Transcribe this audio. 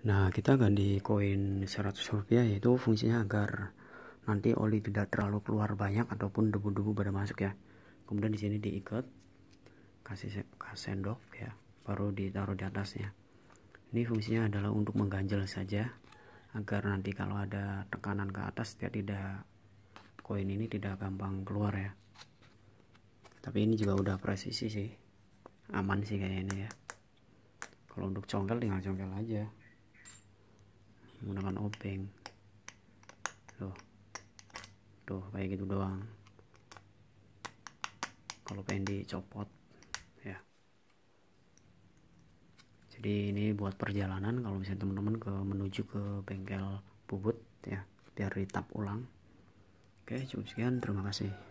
Nah, kita ganti koin 100 rupiah yaitu fungsinya agar nanti oli tidak terlalu keluar banyak ataupun debu-debu pada masuk ya. Kemudian di sini diikat kasih sendok ya, baru ditaruh di atasnya. Ini fungsinya adalah untuk mengganjal saja agar nanti kalau ada tekanan ke atas dia tidak koin ini tidak gampang keluar ya. Tapi ini juga udah presisi sih. Aman sih kayaknya ya. Kalau untuk congkel tinggal congkel aja menggunakan obeng tuh tuh kayak gitu doang kalau pengen dicopot ya jadi ini buat perjalanan kalau misalnya teman-teman ke menuju ke bengkel bubut ya biar ditap ulang oke cukup sekian terima kasih